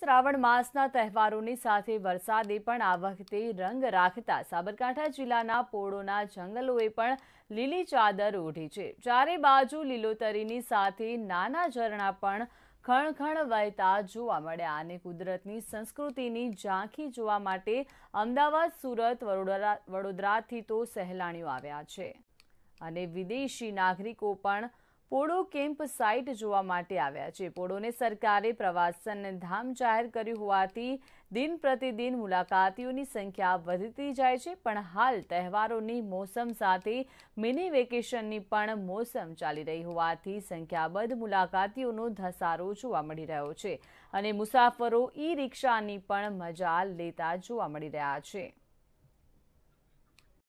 શ્રાવણ માસના તહેવારોની સાથે વરસાદે પણ આ વખતે રંગ રાખતા સાબરકાંઠા જિલ્લાના પોળોના જંગલોએ પણ લીલી ચાદર ઓઢી છે ચારે બાજુ લીલોતરીની સાથે નાના ઝરણા પણ ખણખણ વહેતા જોવા મળ્યા અને કુદરતની સંસ્કૃતિની ઝાંખી જોવા માટે અમદાવાદ સુરત વડોદરા વડોદરાથી તો સહેલાણીઓ આવ્યા છે અને વિદેશી નાગરિકો પણ પોળો કેમ્પ સાઇટ જોવા માટે આવ્યા છે પોળોને સરકારે પ્રવાસન ધામ જાહેર કર્યું હોવાથી દિન પ્રતિદિન મુલાકાતીઓની સંખ્યા વધતી જાય છે પણ હાલ તહેવારોની મોસમ સાથે મિની વેકેશનની પણ મોસમ ચાલી રહી હોવાથી સંખ્યાબંધ મુલાકાતીઓનો ધસારો જોવા મળી રહ્યો છે અને મુસાફરો ઈ રિક્ષાની પણ મજા લેતા જોવા મળી રહ્યા છે